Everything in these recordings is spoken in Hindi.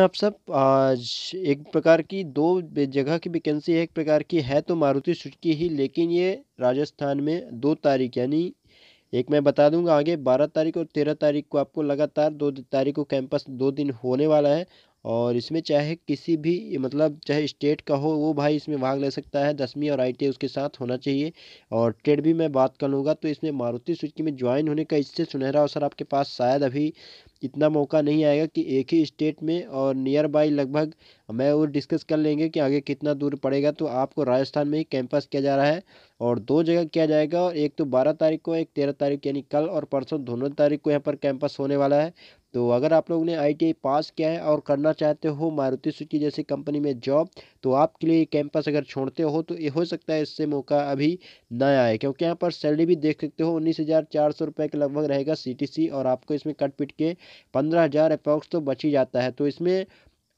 आप सब आज एक प्रकार की दो जगह की वैकेंसी एक प्रकार की है तो मारुति सुजुकी ही लेकिन ये राजस्थान में दो तारीख यानी एक मैं बता दूंगा आगे बारह तारीख और तेरह तारीख को आपको लगातार दो तारीख को कैंपस दो दिन होने वाला है और इसमें चाहे किसी भी मतलब चाहे स्टेट का हो वो भाई इसमें भाग ले सकता है दसवीं और आई उसके साथ होना चाहिए और ट्रेड भी मैं बात कर लूँगा तो इसमें मारुति सूची में ज्वाइन होने का इससे सुनहरा अवसर आपके पास शायद अभी इतना मौका नहीं आएगा कि एक ही स्टेट में और नियर बाई लगभग मैं वो डिस्कस कर लेंगे कि आगे कितना दूर पड़ेगा तो आपको राजस्थान में ही कैंपस किया जा रहा है और दो जगह किया जाएगा और एक तो बारह तारीख को एक तेरह तारीख यानी कल और परसों दोनों तारीख को यहाँ पर कैंपस होने वाला है तो अगर आप लोगों ने आई पास किया है और करना चाहते हो मारुति सुजुकी जैसी कंपनी में जॉब तो आपके लिए कैंपस अगर छोड़ते हो तो ये हो सकता है इससे मौका अभी ना आए क्योंकि यहाँ पर सैलरी भी देख सकते हो उन्नीस हज़ार चार सौ रुपये के लगभग रहेगा सीटीसी और आपको इसमें कट पिट के पंद्रह हज़ार अप्रॉक्स तो बच ही जाता है तो इसमें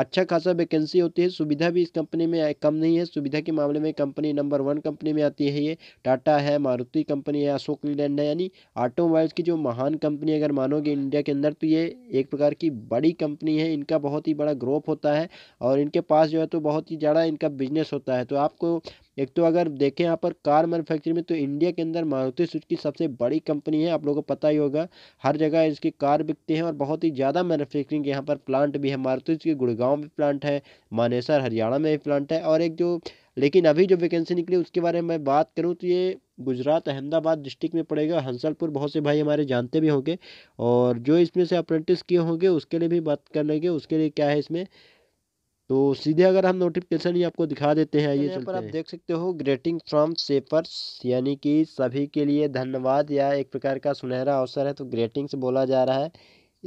अच्छा खासा वैकेंसी होती है सुविधा भी इस कंपनी में कम नहीं है सुविधा के मामले में कंपनी नंबर वन कंपनी में आती है ये टाटा है मारुति कंपनी है अशोक लीलैंड है यानी ऑटोमोबाइल्स की जो महान कंपनी अगर मानोगे इंडिया के अंदर तो ये एक प्रकार की बड़ी कंपनी है इनका बहुत ही बड़ा ग्रोप होता है और इनके पास जो है तो बहुत ही ज़्यादा इनका बिजनेस होता है तो आपको एक तो अगर देखें यहाँ पर कार मैन्युफैक्चरिंग में तो इंडिया के अंदर मारुति सुजुकी सबसे बड़ी कंपनी है आप लोगों को पता ही होगा हर जगह इसकी कार बिकती हैं और बहुत ही ज़्यादा मैन्युफैक्चरिंग के यहाँ पर प्लांट भी है मारुति की गुड़गांव में प्लांट है मानेसर हरियाणा में भी प्लांट है और एक जो लेकिन अभी जो वैकेंसी निकली उसके बारे में मैं बात करूँ तो ये गुजरात अहमदाबाद डिस्ट्रिक्ट में पड़ेगा हंसलपुर बहुत से भाई हमारे जानते भी होंगे और जो इसमें से अप्रेंटिस किए होंगे उसके लिए भी बात कर लेंगे उसके लिए क्या है इसमें तो सीधे अगर हम नोटिफिकेशन ही आपको दिखा देते हैं ये पर आप देख सकते हो ग्रेटिंग फ्रॉम सेफर्स यानी कि सभी के लिए धन्यवाद या एक प्रकार का सुनहरा अवसर है तो ग्रेटिंग से बोला जा रहा है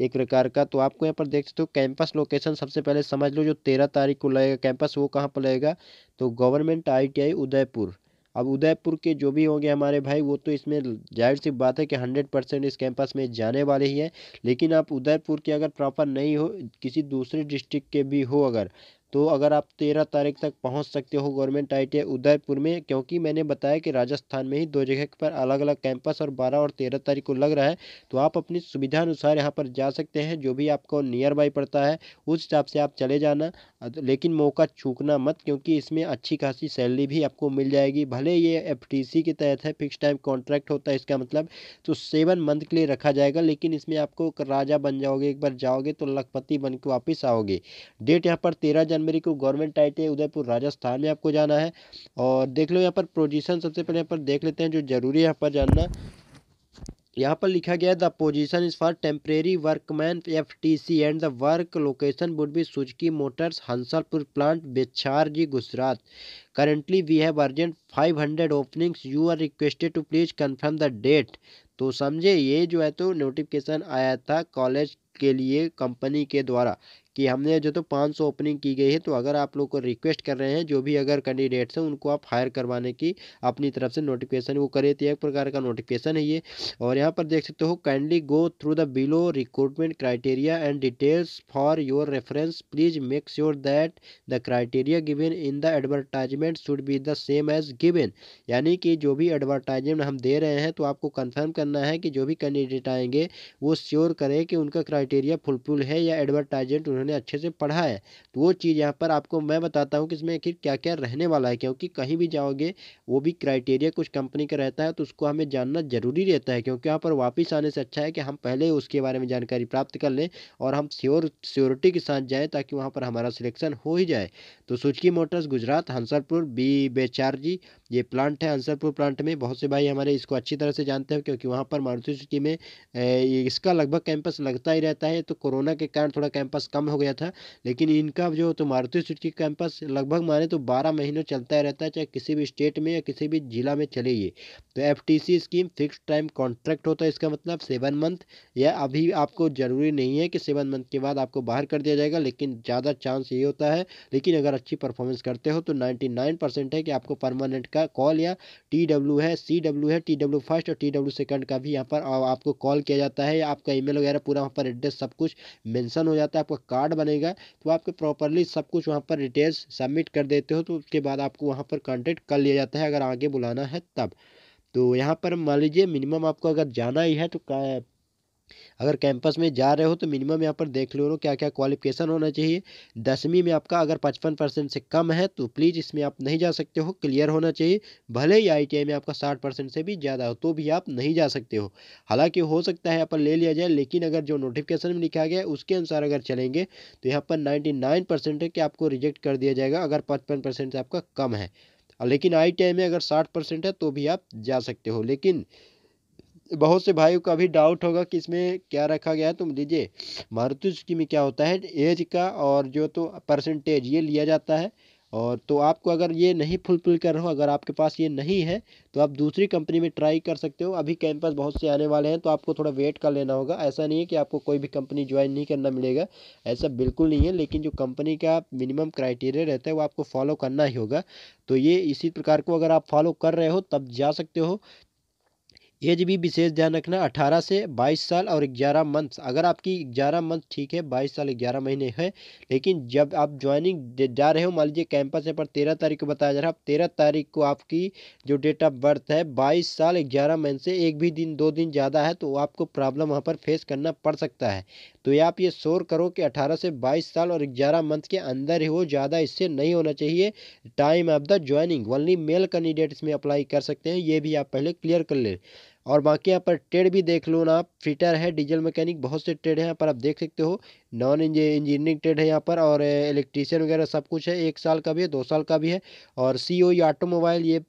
एक प्रकार का तो आपको यहाँ पर देख सकते हो कैंपस लोकेशन सबसे पहले समझ लो जो तेरह तारीख को लगेगा कैंपस वो कहाँ पर लगेगा तो गवर्नमेंट आईटीआई उदयपुर अब उदयपुर के जो भी होंगे हमारे भाई वो तो इसमें जाहिर सी बात है कि हंड्रेड परसेंट इस कैंपस में जाने वाले ही हैं लेकिन आप उदयपुर के अगर प्रॉपर नहीं हो किसी दूसरे डिस्ट्रिक्ट के भी हो अगर तो अगर आप तेरह तारीख तक पहुंच सकते हो गवर्नमेंट आई उदयपुर में क्योंकि मैंने बताया कि राजस्थान में ही दो जगह पर अलग अलग कैंपस और बारह और तेरह तारीख को लग रहा है तो आप अपनी सुविधा अनुसार यहाँ पर जा सकते हैं जो भी आपको नियर बाई पड़ता है उस हिसाब से आप चले जाना लेकिन मौका चूकना मत क्योंकि इसमें अच्छी खासी सैलरी भी आपको मिल जाएगी भले ये एफ के तहत है फिक्स टाइम कॉन्ट्रैक्ट होता है इसका मतलब तो सेवन मंथ के लिए रखा जाएगा लेकिन इसमें आपको राजा बन जाओगे एक बार जाओगे तो लखपति बन के वापस आओगे डेट यहाँ पर तेरह जनवरी को गवर्नमेंट टाइट है उदयपुर राजस्थान में आपको जाना है और देख लो यहाँ पर पोजीशन सबसे पहले यहाँ पर देख लेते हैं जो ज़रूरी है यहाँ पर जानना यहाँ पर लिखा गया है the position is for temporary workman F T C and the work location would be Suzuki motors Hansalpur plant जी Gujarat currently we have urgent 500 openings you are requested to please confirm the date तो समझे ये जो है तो नोटिफिकेशन आया था कॉलेज के लिए कंपनी के द्वारा कि हमने जो तो 500 ओपनिंग की गई है तो अगर आप लोग को रिक्वेस्ट कर रहे हैं जो भी अगर कैंडिडेट्स हैं उनको आप हायर करवाने की अपनी तरफ से नोटिफिकेशन वो करे तो एक प्रकार का नोटिफिकेशन है ये और यहाँ पर देख सकते हो kindly go through the below recruitment criteria and details for your reference please make sure that the criteria given in the advertisement should be the same as given यानी कि जो भी एडवर्टाइजमेंट हम दे रहे हैं तो आपको कन्फर्म करना है कि जो भी कैंडिडेट आएंगे वो श्योर करें कि उनका क्राइटेरिया फुलफिल है या एडवर्टाइजमेंट उन्होंने उन्होंने अच्छे से पढ़ा है तो वो चीज़ यहाँ पर आपको मैं बताता हूँ कि इसमें आखिर क्या क्या रहने वाला है क्योंकि कहीं भी जाओगे वो भी क्राइटेरिया कुछ कंपनी का रहता है तो उसको हमें जानना ज़रूरी रहता है क्योंकि यहाँ पर वापस आने से अच्छा है कि हम पहले उसके बारे में जानकारी प्राप्त कर लें और हम श्योर श्योरिटी के साथ जाएँ ताकि वहाँ पर हमारा सिलेक्शन हो ही जाए तो सुचकी मोटर्स गुजरात हंसरपुर बी बेचार जी ये प्लांट है हंसरपुर प्लांट में बहुत से भाई हमारे इसको अच्छी तरह से जानते हैं क्योंकि वहाँ पर मारुति सुचकी में इसका लगभग कैंपस लगता ही रहता है तो कोरोना के कारण थोड़ा कैंपस कम हो गया था लेकिन इनका जो तो मारुति सुजुकी कैंपस लगभग माने तो बारह महीनों चलता रहता है चाहे किसी भी स्टेट में या किसी भी जिला में चले ये तो F scheme fix time contract होता है इसका मतलब सेवन मंथ या अभी आपको ज़रूरी नहीं है कि सेवन मंथ के बाद आपको बाहर कर दिया जाएगा लेकिन ज़्यादा चांस ये होता है लेकिन अगर अच्छी परफॉर्मेंस करते हो तो नाइन्टी है कि आपको परमानेंट का कॉल या टी है सी है टी फर्स्ट और टी सेकंड का भी यहाँ पर आपको कॉल किया जाता है या आपका ई वगैरह पूरा वहाँ पर एड्रेस सब कुछ मैंसन हो जाता है आपका कार्ड बनेगा तो आपके प्रॉपरली सब कुछ वहाँ पर डिटेल्स सबमिट कर देते हो तो उसके बाद आपको वहाँ पर कॉन्टेक्ट कर लिया जाता है अगर आगे बुलाना है तब तो यहाँ पर मान लीजिए मिनिमम आपको अगर जाना ही है तो अगर कैंपस में जा रहे हो तो मिनिमम यहाँ पर देख लो क्या क्या क्वालिफिकेशन होना चाहिए दसवीं में आपका अगर पचपन परसेंट से कम है तो प्लीज़ इसमें आप नहीं जा सकते हो क्लियर होना चाहिए भले ही आई में आपका साठ परसेंट से भी ज़्यादा हो तो भी आप नहीं जा सकते हो हालांकि हो सकता है यहाँ पर ले लिया जाए लेकिन अगर जो नोटिफिकेशन में लिखा गया है उसके अनुसार अगर चलेंगे तो यहाँ पर नाइन्टी है कि आपको रिजेक्ट कर दिया जाएगा अगर पचपन से आपका कम है लेकिन आई में अगर साठ परसेंट है तो भी आप जा सकते हो लेकिन बहुत से भाइयों का भी डाउट होगा कि इसमें क्या रखा गया है तो दीजिए मारुति सुजुकी में क्या होता है एज का और जो तो परसेंटेज ये लिया जाता है और तो आपको अगर ये नहीं फुलफिल कर रहा हो अगर आपके पास ये नहीं है तो आप दूसरी कंपनी में ट्राई कर सकते हो अभी कैंपस बहुत से आने वाले हैं तो आपको थोड़ा वेट कर लेना होगा ऐसा नहीं है कि आपको कोई भी कंपनी ज्वाइन नहीं करना मिलेगा ऐसा बिल्कुल नहीं है लेकिन जो कंपनी का मिनिमम क्राइटेरिया रहता है वो आपको फॉलो करना ही होगा तो ये इसी प्रकार को अगर आप फॉलो कर रहे हो तब जा सकते हो एज भी विशेष ध्यान रखना अठारह से बाईस साल और ग्यारह मंथ्स अगर आपकी ग्यारह मंथ ठीक है बाईस साल ग्यारह महीने है लेकिन जब आप ज्वाइनिंग जा रहे हो मान लीजिए कैंपस है पर तेरह तारीख को बताया जा रहा है तेरह तारीख को आपकी जो डेट ऑफ बर्थ है बाईस साल ग्यारह महीने से एक भी दिन दो दिन ज़्यादा है तो आपको प्रॉब्लम वहाँ पर फेस करना पड़ सकता है तो ये आप ये शोर करो कि अठारह से बाईस साल और ग्यारह मंथ के अंदर ही हो ज़्यादा इससे नहीं होना चाहिए time of the joining only male candidate इसमें अप्लाई कर सकते हैं ये भी आप पहले क्लियर कर लें और बाकी यहाँ पर ट्रेड भी देख लो ना आप फिटर है डीजल मैकेनिक बहुत से ट्रेड है यहाँ पर आप देख सकते हो नॉन इंजीनियरिंग ट्रेड है यहाँ पर और इलेक्ट्रीशियन eh, वगैरह सब कुछ है एक साल का भी है दो साल का भी है और सी ओ ऑटोमोबाइल ये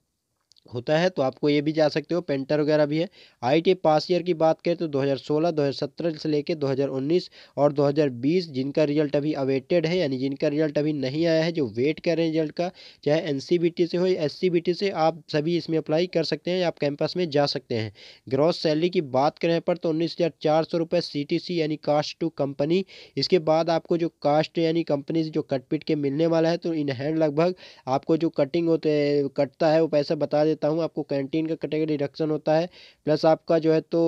होता है तो आपको ये भी जा सकते हो पेंटर वगैरह भी है आई पास ईयर की बात करें तो 2016 2017 से लेके 2019 और 2020 जिनका रिजल्ट अभी अवेटेड है यानी जिनका रिजल्ट अभी नहीं आया है जो वेट कर रहे हैं रिजल्ट का चाहे एन से हो या एस से आप सभी इसमें अप्लाई कर सकते हैं या आप कैंपस में जा सकते हैं ग्रॉस सैलरी की बात करें पर तो उन्नीस हज़ार यानी कास्ट टू कंपनी इसके बाद आपको जो कास्ट यानी कंपनी से जो कटपिट के मिलने वाला है तो इन हैंड लगभग आपको जो कटिंग होते कटता है वो पैसा बता देता हूँ आपको कैंटीन का कैटेगरी रिडक्शन होता है प्लस आपका जो है तो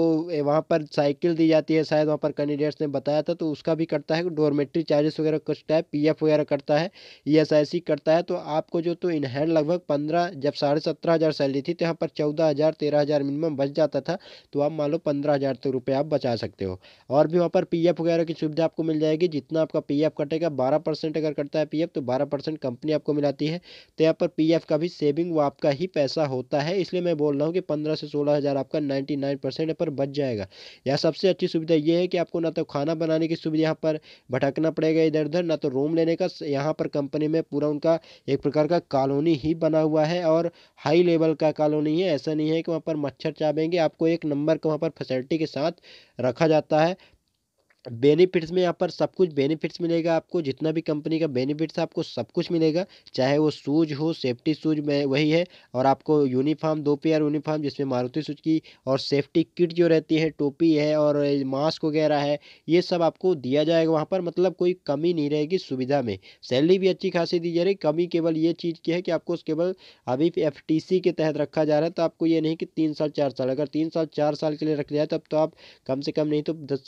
वहाँ पर साइकिल दी जाती है शायद वहाँ पर कैंडिडेट्स ने बताया था तो उसका भी करता है डोरमेट्री चार्जेस वगैरह करता है पी वगैरह करता है ई करता है तो आपको जो तो इनहैंड लगभग पंद्रह जब साढ़े सत्रह हज़ार सैलरी थी तो यहाँ पर चौदह हज़ार तेरह हज़ार मिनिमम बच जाता था तो आप मान लो पंद्रह हज़ार तक तो रुपये आप बचा सकते हो और भी वहाँ पर पीएफ वगैरह की सुविधा आपको मिल जाएगी जितना आपका पीएफ कटेगा बारह परसेंट अगर कटता है पीएफ तो बारह परसेंट कंपनी आपको मिलाती है तो यहाँ पर पी का भी सेविंग वो आपका ही पैसा होता है इसलिए मैं बोल रहा हूँ कि पंद्रह से सोलह हज़ार आपका नाइन्टी नाइन परसेंट पर बच जाएगा यहाँ सबसे अच्छी सुविधा ये है कि आपको ना तो खाना बनाने की सुविधा यहाँ पर भटकना पड़ेगा इधर उधर ना तो रूम लेने का यहाँ पर कंपनी में पूरा उनका एक प्रकार का कॉलोनी ही बना हुआ है और हाई लेवल का कॉलोनी है ऐसा नहीं है कि वहाँ पर मच्छर चाबेंगे आपको एक नंबर का वहाँ पर फैसिलिटी के साथ रखा जाता है बेनिफिट्स में यहाँ पर सब कुछ बेनिफिट्स मिलेगा आपको जितना भी कंपनी का बेनिफिट्स आपको सब कुछ मिलेगा चाहे वो शूज़ हो सेफ्टी शूज में वही है और आपको यूनिफाम दो पेयर यूनिफाम जिसमें मारुति की और सेफ्टी किट जो रहती है टोपी है और मास्क वगैरह है ये सब आपको दिया जाएगा वहाँ पर मतलब कोई कमी नहीं रहेगी सुविधा में सैलरी भी अच्छी खासी दी जा रही कमी केवल ये चीज़ की है कि आपको केवल अभी एफ के तहत रखा जा रहा है तो आपको ये नहीं कि तीन साल चार साल अगर तीन साल चार साल के लिए रख लिया तब तो आप कम से कम नहीं तो दस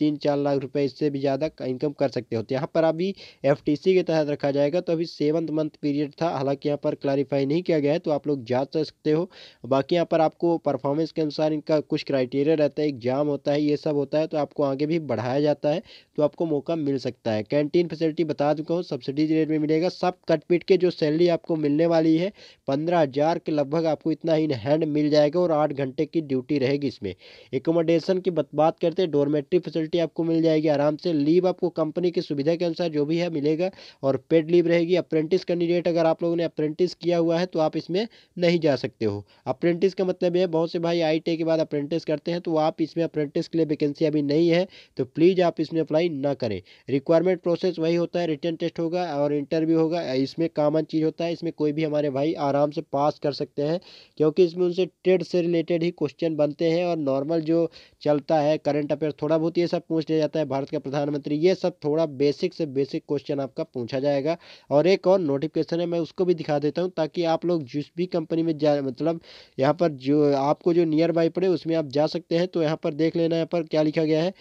तीन चार लाख रुपए इससे भी ज़्यादा इनकम कर सकते हो तो यहाँ पर अभी एफ के तहत रखा जाएगा तो अभी सेवन मंथ पीरियड था हालांकि यहाँ पर क्लारीफाई नहीं किया गया है तो आप लोग जा सकते हो बाकी यहाँ पर आपको परफॉर्मेंस के अनुसार इनका कुछ क्राइटेरिया रहता है एग्जाम होता है ये सब होता है तो आपको आगे भी बढ़ाया जाता है तो आपको मौका मिल सकता है कैंटीन फैसिलिटी बता चुका हूँ सब्सिडीज रेट में मिलेगा सब कट पीट के जो सैलरी आपको मिलने वाली है पंद्रह हज़ार के लगभग आपको इतना इन हैंड मिल जाएगा और आठ घंटे की ड्यूटी रहेगी इसमें एकोमोडेशन की बात करते हैं डोरमेट्री फैसिलिटी फैसिलिटी आपको मिल जाएगी आराम से लीव आपको कंपनी की सुविधा के अनुसार जो भी है मिलेगा और पेड लीव रहेगी अप्रेंटिस कैंडिडेट अगर आप लोगों ने अप्रेंटिस किया हुआ है तो आप इसमें नहीं जा सकते हो अप्रेंटिस का मतलब है बहुत से भाई आई के बाद अप्रेंटिस करते हैं तो आप इसमें अप्रेंटिस के लिए वैकेंसी अभी नहीं है तो प्लीज़ आप इसमें अप्लाई ना करें रिक्वायरमेंट प्रोसेस वही होता है रिटर्न टेस्ट होगा और इंटरव्यू होगा इसमें कामन चीज़ होता है इसमें कोई भी हमारे भाई आराम से पास कर सकते हैं क्योंकि इसमें उनसे ट्रेड से रिलेटेड ही क्वेश्चन बनते हैं और नॉर्मल जो चलता है करंट अफेयर थोड़ा बहुत ये सब सब पूछ लिया जाता है भारत के प्रधानमंत्री ये सब थोड़ा बेसिक से बेसिक क्वेश्चन आपका पूछा जाएगा और एक और नोटिफिकेशन है मैं उसको भी दिखा देता हूँ ताकि आप लोग जिस भी कंपनी में जा मतलब यहाँ पर जो आपको जो नियर बाई पड़े उसमें आप जा सकते हैं तो यहाँ पर देख लेना यहाँ पर क्या लिखा गया है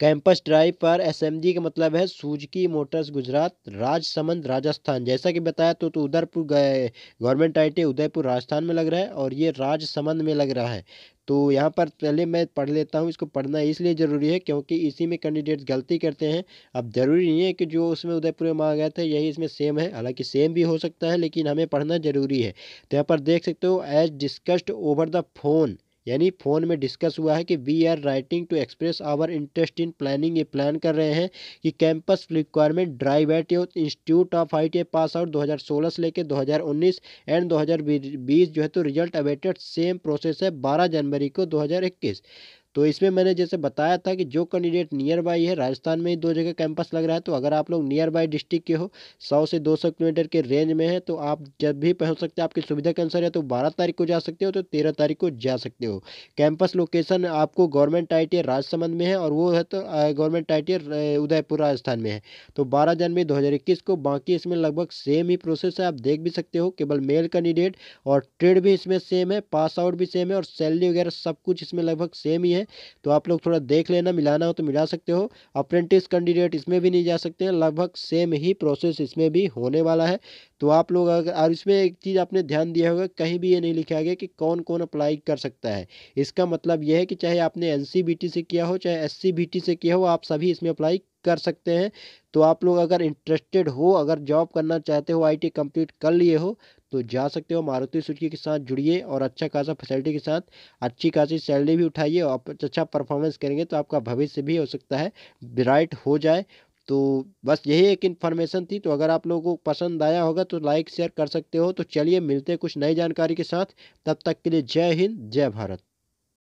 कैंपस ड्राइव पर एसएमजी का मतलब है सुजुकी मोटर्स गुजरात राजसमंद राजस्थान जैसा कि बताया तो तो उदयपुर गवर्नमेंट आई उदयपुर राजस्थान में लग रहा है और ये राजसमंद में लग रहा है तो यहाँ पर पहले मैं पढ़ लेता हूँ इसको पढ़ना इसलिए ज़रूरी है क्योंकि इसी में कैंडिडेट्स गलती करते हैं अब ज़रूरी नहीं है कि जो उसमें उदयपुर में आ गया था यही इसमें सेम है हालांकि सेम भी हो सकता है लेकिन हमें पढ़ना ज़रूरी है तो यहाँ पर देख सकते हो as discussed over the phone यानी फ़ोन में डिस्कस हुआ है कि we are writing to express our interest in planning ये प्लान कर रहे हैं कि campus requirement drive at institute of I T pass out 2016 से लेकर 2019 एंड 2020 जो है तो रिजल्ट अवेटेड सेम प्रोसेस है 12 जनवरी को 2021 तो इसमें मैंने जैसे बताया था कि जो कैंडिडेट नियर बाई है राजस्थान में ही दो जगह कैंपस लग रहा है तो अगर आप लोग नियर बाई डिस्ट्रिक्ट के हो सौ से दो सौ किलोमीटर के रेंज में है तो आप जब भी पहुँच सकते हैं आपकी सुविधा के अनुसार या तो बारह तारीख को जा सकते हो तो तेरह तारीख को जा सकते हो कैंपस लोकेशन आपको गवर्नमेंट आई टी राजसमंद में है और वो है तो गवर्नमेंट आई उदयपुर राजस्थान में है तो बारह जनवरी दो को बाकी इसमें लगभग सेम ही प्रोसेस है आप देख भी सकते हो केवल मेल कैंडिडेट और ट्रेड भी इसमें सेम है पास आउट भी सेम है और सैलरी वगैरह सब कुछ इसमें लगभग सेम ही है तो आप लोग थोड़ा देख लेना मिलाना हो तो मिला सकते हो अप्रेंटिस कैंडिडेट इसमें भी नहीं जा सकते हैं लगभग सेम ही प्रोसेस इसमें भी होने वाला है तो आप लोग अगर और इसमें एक चीज़ आपने ध्यान दिया होगा कहीं भी ये नहीं लिखा गया कि कौन कौन अप्लाई कर सकता है इसका मतलब यह है कि चाहे आपने एन से किया हो चाहे एस से किया हो आप सभी इसमें अप्लाई कर सकते हैं तो आप लोग अगर इंटरेस्टेड हो अगर जॉब करना चाहते हो आईटी कंप्लीट कर लिए हो तो जा सकते हो मारुति सुजुकी के साथ जुड़िए और अच्छा खासा फैसिलिटी के साथ अच्छी खासी सैलरी भी उठाइए और आप अच्छा परफॉर्मेंस करेंगे तो आपका भविष्य भी हो सकता है ब्राइट हो जाए तो बस यही एक इन्फॉर्मेशन थी तो अगर आप लोगों को पसंद आया होगा तो लाइक शेयर कर सकते हो तो चलिए मिलते हैं कुछ नई जानकारी के साथ तब तक के लिए जय हिंद जय भारत